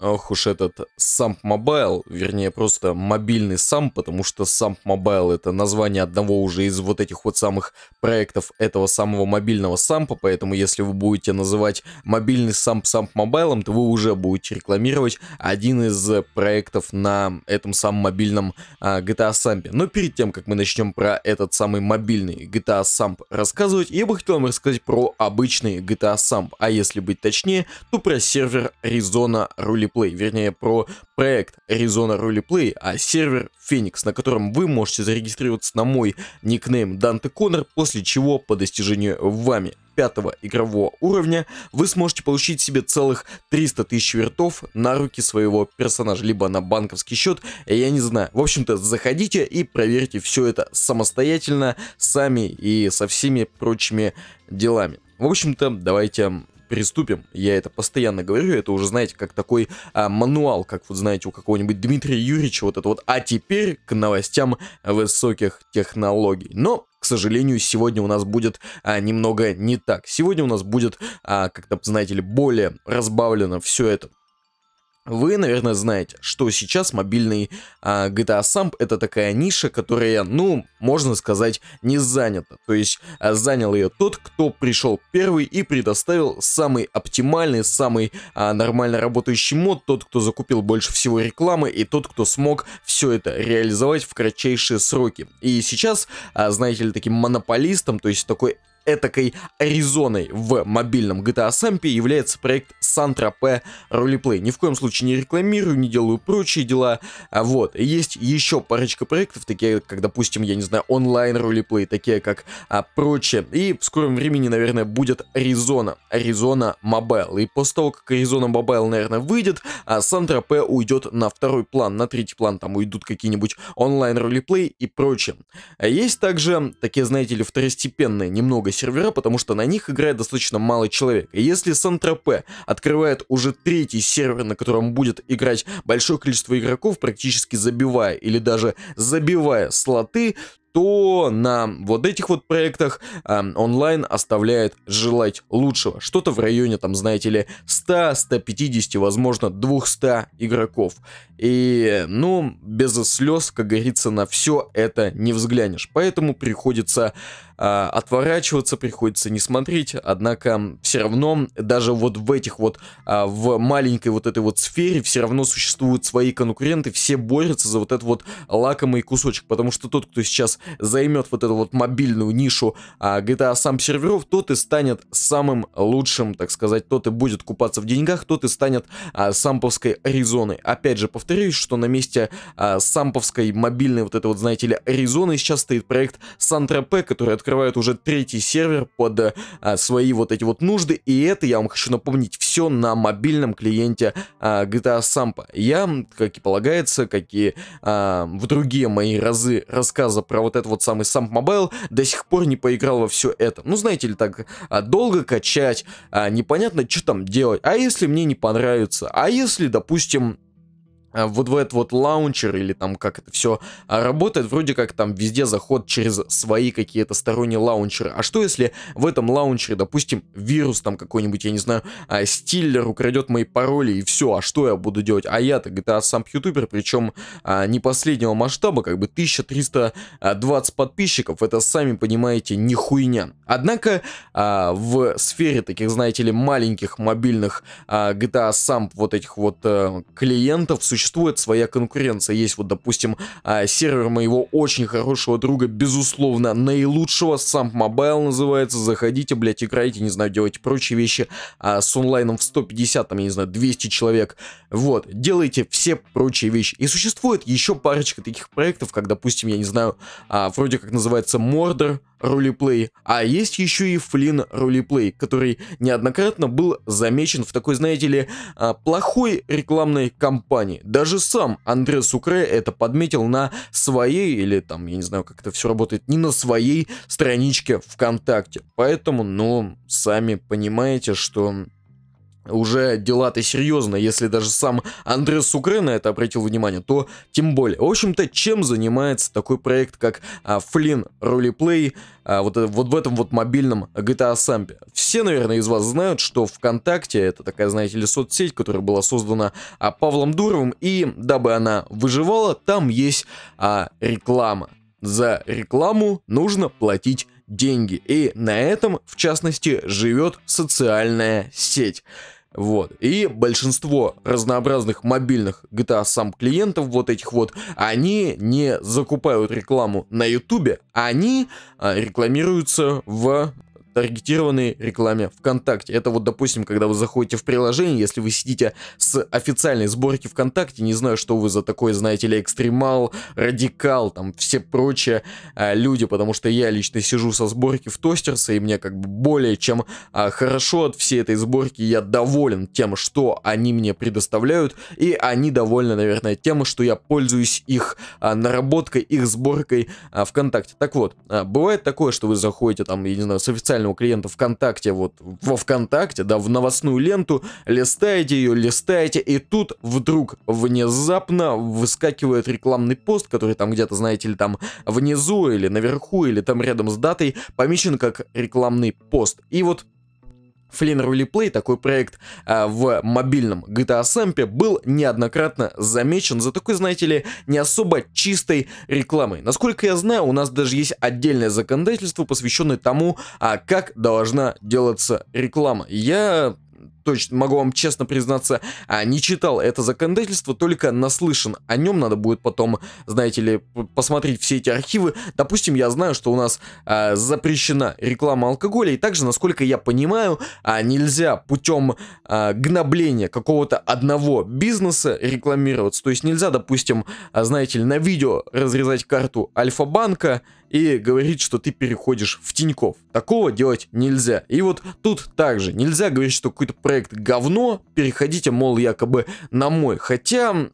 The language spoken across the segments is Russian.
Ох уж этот Самп Мобайл, вернее просто мобильный Самп, потому что Самп Мобайл это название одного уже из вот этих вот самых проектов этого самого мобильного Сампа, поэтому если вы будете называть мобильный Самп Самп Мобайлом, то вы уже будете рекламировать один из проектов на этом самом мобильном а, GTA Samp. Но перед тем, как мы начнем про этот самый мобильный GTA Самп рассказывать, я бы хотел вам рассказать про обычный GTA Самп, а если быть точнее, то про сервер Arizona Roulette Roleplay, вернее про проект Arizona Roleplay, а сервер Phoenix, на котором вы можете зарегистрироваться на мой никнейм Данте Коннор, после чего по достижению вами пятого игрового уровня вы сможете получить себе целых 300 тысяч вертов на руки своего персонажа, либо на банковский счет, я не знаю. В общем-то, заходите и проверьте все это самостоятельно, сами и со всеми прочими делами. В общем-то, давайте приступим. Я это постоянно говорю, это уже, знаете, как такой а, мануал, как вот, знаете, у какого-нибудь Дмитрия Юрьевича, вот это вот. А теперь к новостям высоких технологий. Но к сожалению, сегодня у нас будет а, немного не так. Сегодня у нас будет, а, как-то, знаете ли, более разбавлено все это вы, наверное, знаете, что сейчас мобильный а, GTA Samp это такая ниша, которая, ну, можно сказать, не занята. То есть а, занял ее тот, кто пришел первый и предоставил самый оптимальный, самый а, нормально работающий мод, тот, кто закупил больше всего рекламы и тот, кто смог все это реализовать в кратчайшие сроки. И сейчас, а, знаете ли, таким монополистом, то есть такой этакой Аризоной в мобильном GTA Sampi является проект Сан-Тропе Roleplay. Ни в коем случае не рекламирую, не делаю прочие дела. А вот, есть еще парочка проектов, такие как, допустим, я не знаю, онлайн ролеплей, такие как а, прочее. И в скором времени, наверное, будет Аризона. Аризона Мобайл. И после того, как Аризона Мобайл, наверное, выйдет, а Сан-Тропе уйдет на второй план, на третий план. Там уйдут какие-нибудь онлайн ролеплей и прочее. А есть также такие, знаете ли, второстепенные немного сервера, потому что на них играет достаточно мало человек. И если Сан-Тропе открывает уже третий сервер, на котором будет играть большое количество игроков, практически забивая или даже забивая слоты, то на вот этих вот проектах э, онлайн оставляет желать лучшего. Что-то в районе, там, знаете ли, 100, 150, возможно, 200 игроков. И, ну, без слез, как говорится, на все это не взглянешь. Поэтому приходится э, отворачиваться, приходится не смотреть. Однако, все равно, даже вот в этих вот, э, в маленькой вот этой вот сфере, все равно существуют свои конкуренты, все борются за вот этот вот лакомый кусочек. Потому что тот, кто сейчас займет вот эту вот мобильную нишу а, GTA сам серверов, тот и станет самым лучшим, так сказать, тот и будет купаться в деньгах, тот и станет а, самповской Аризоной. Опять же, повторюсь, что на месте а, самповской мобильной вот этой вот, знаете ли, Аризоны сейчас стоит проект сан который открывает уже третий сервер под а, свои вот эти вот нужды, и это, я вам хочу напомнить, все на мобильном клиенте а, GTA Сампа. Я, как и полагается, как и а, в другие мои разы рассказа про вот вот этот вот самый сам мобайл, до сих пор не поиграл во все это. Ну, знаете ли, так а, долго качать, а, непонятно, что там делать. А если мне не понравится? А если, допустим, а, вот в этот вот лаунчер или там как это все а, работает, вроде как там везде заход через свои какие-то сторонние лаунчеры. А что если в этом лаунчере, допустим, вирус там какой-нибудь, я не знаю, а, стиллер украдет мои пароли и все, а что я буду делать? А я-то GTA сам ютубер, причем а, не последнего масштаба, как бы 1320 подписчиков, это сами понимаете, не хуйня. Однако в сфере таких, знаете ли, маленьких мобильных а, GTA сам вот этих вот э, клиентов существует существует своя конкуренция. Есть вот, допустим, а, сервер моего очень хорошего друга, безусловно, наилучшего, сам мобайл называется, заходите, блядь, играйте, не знаю, делайте прочие вещи а с онлайном в 150, там, я не знаю, 200 человек. Вот, делайте все прочие вещи. И существует еще парочка таких проектов, как, допустим, я не знаю, а, вроде как называется Mordor, ролеплей, а есть еще и Флин ролеплей, который неоднократно был замечен в такой, знаете ли, а, плохой рекламной кампании. Даже сам Андре Сукре это подметил на своей, или там, я не знаю, как это все работает, не на своей страничке ВКонтакте. Поэтому, ну, сами понимаете, что уже дела-то серьезно, если даже сам Андре Сукре на это обратил внимание, то тем более. В общем-то, чем занимается такой проект, как а, Flynn Roleplay, а, вот, вот в этом вот мобильном GTA Samp? Все, наверное, из вас знают, что ВКонтакте, это такая, знаете ли, соцсеть, которая была создана а, Павлом Дуровым, и дабы она выживала, там есть а, реклама. За рекламу нужно платить деньги. И на этом, в частности, живет социальная сеть. Вот. И большинство разнообразных мобильных GTA сам клиентов вот этих вот, они не закупают рекламу на YouTube, а они а, рекламируются в таргетированной рекламе ВКонтакте. Это вот, допустим, когда вы заходите в приложение, если вы сидите с официальной сборки ВКонтакте, не знаю, что вы за такой, знаете ли, экстремал, радикал, там все прочие а, люди, потому что я лично сижу со сборки в Тостерса, и мне как бы более чем а, хорошо от всей этой сборки, я доволен тем, что они мне предоставляют, и они довольны, наверное, тем, что я пользуюсь их а, наработкой, их сборкой а, ВКонтакте. Так вот, а, бывает такое, что вы заходите там, я не знаю, с официальной реально у клиента ВКонтакте, вот во ВКонтакте, да, в новостную ленту, листаете ее, листаете, и тут вдруг внезапно выскакивает рекламный пост, который там где-то, знаете ли, там внизу или наверху, или там рядом с датой, помечен как рекламный пост. И вот Flynn Really такой проект а, в мобильном GTA Samp, был неоднократно замечен за такой, знаете ли, не особо чистой рекламой. Насколько я знаю, у нас даже есть отдельное законодательство, посвященное тому, а, как должна делаться реклама. Я точно, могу вам честно признаться, а, не читал это законодательство, только наслышан о нем, надо будет потом, знаете ли, посмотреть все эти архивы. Допустим, я знаю, что у нас а, запрещена реклама алкоголя, и также, насколько я понимаю, а, нельзя путем а, гнобления какого-то одного бизнеса рекламироваться, то есть нельзя, допустим, а, знаете ли, на видео разрезать карту Альфа-банка, и говорит, что ты переходишь в Тиньков. Такого делать нельзя. И вот тут также нельзя говорить, что какой-то проект говно, переходите, мол, якобы на мой. Хотя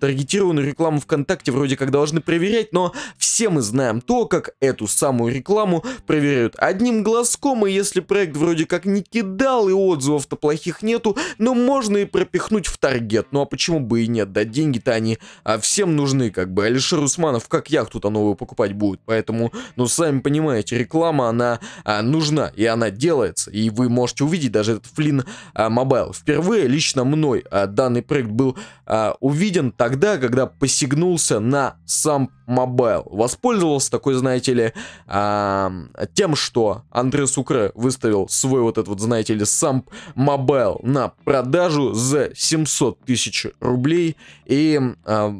таргетированную рекламу ВКонтакте вроде как должны проверять, но все мы знаем то, как эту самую рекламу проверяют одним глазком, и если проект вроде как не кидал и отзывов-то плохих нету, но ну, можно и пропихнуть в таргет. Ну а почему бы и нет, да деньги-то они а всем нужны, как бы. Алишер Усманов как яхту-то новую покупать будет, поэтому рекламу, но ну, сами понимаете, реклама, она а, нужна, и она делается, и вы можете увидеть даже этот флин а, Mobile. Впервые лично мной а, данный проект был а, увиден тогда, когда посягнулся на сам Mobile. Воспользовался такой, знаете ли, э, тем, что Андрей Сукре выставил свой вот этот вот, знаете ли, сам Mobile на продажу за 700 тысяч рублей. И э,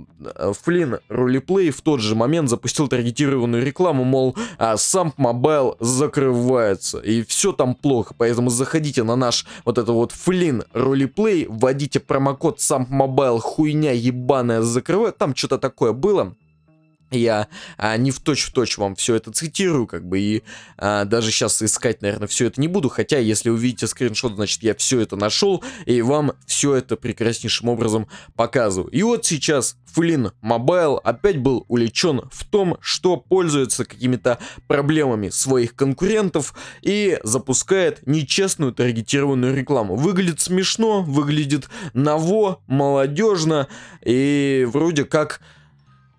Флинн Ролиплей в тот же момент запустил таргетированную рекламу, мол, э, сам Mobile закрывается. И все там плохо, поэтому заходите на наш вот это вот Флин Рулиплей, вводите промокод сам Mobile хуйня ебаная закрывает. Там что-то такое было. Я а, не в точь-в-точь вам все это цитирую, как бы, и а, даже сейчас искать, наверное, все это не буду, хотя, если увидите скриншот, значит, я все это нашел, и вам все это прекраснейшим образом показываю. И вот сейчас Флин Мобайл опять был увлечен в том, что пользуется какими-то проблемами своих конкурентов и запускает нечестную таргетированную рекламу. Выглядит смешно, выглядит ново, молодежно, и вроде как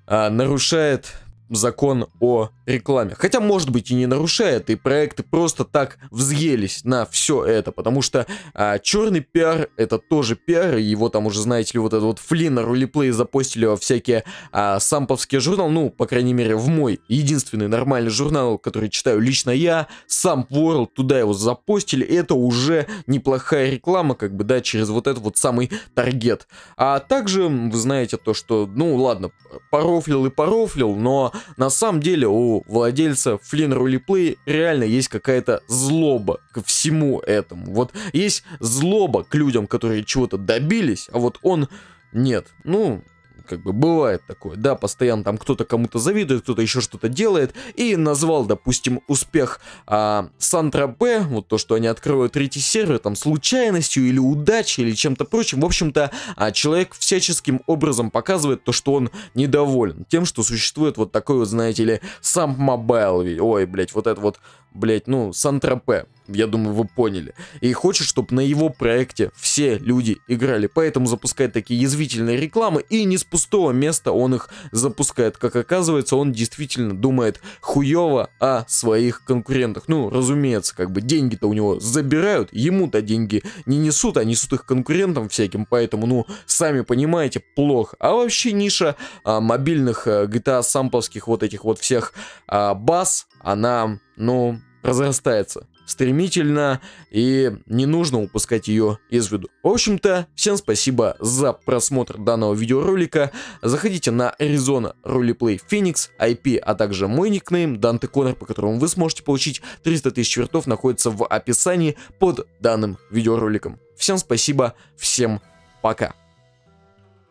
а, нарушает закон о рекламе. Хотя, может быть, и не нарушает, и проекты просто так взъелись на все это, потому что а, черный пиар это тоже пиар, его там уже, знаете ли, вот этот вот Флинн, ролеплей запостили во всякие а, самповские журналы, ну, по крайней мере, в мой единственный нормальный журнал, который читаю лично я, сам World, туда его запостили, это уже неплохая реклама, как бы, да, через вот этот вот самый таргет. А также, вы знаете то, что, ну, ладно, порофлил и порофлил, но на самом деле у владельца Flynn Рулиплей реально есть какая-то злоба ко всему этому. Вот есть злоба к людям, которые чего-то добились, а вот он нет. Ну, как бы бывает такое, да, постоянно там кто-то кому-то завидует, кто-то еще что-то делает, и назвал, допустим, успех а, Сантра Б, вот то, что они открывают третий сервер, там, случайностью или удачей, или чем-то прочим, в общем-то, а, человек всяческим образом показывает то, что он недоволен тем, что существует вот такой вот, знаете ли, сам мобайл, ой, блять, вот это вот Блять, ну, Сантропе. Я думаю, вы поняли. И хочет, чтобы на его проекте все люди играли. Поэтому запускает такие язвительные рекламы. И не с пустого места он их запускает. Как оказывается, он действительно думает хуево о своих конкурентах. Ну, разумеется, как бы деньги-то у него забирают. Ему-то деньги не несут, а несут их конкурентам всяким. Поэтому, ну, сами понимаете, плохо. А вообще ниша а, мобильных а, э, GTA самповских вот этих вот всех а, баз она, ну, разрастается стремительно, и не нужно упускать ее из виду. В общем-то, всем спасибо за просмотр данного видеоролика. Заходите на Arizona Roleplay Phoenix, IP, а также мой никнейм Данте Коннор, по которому вы сможете получить 300 тысяч вертов, находится в описании под данным видеороликом. Всем спасибо, всем пока.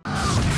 you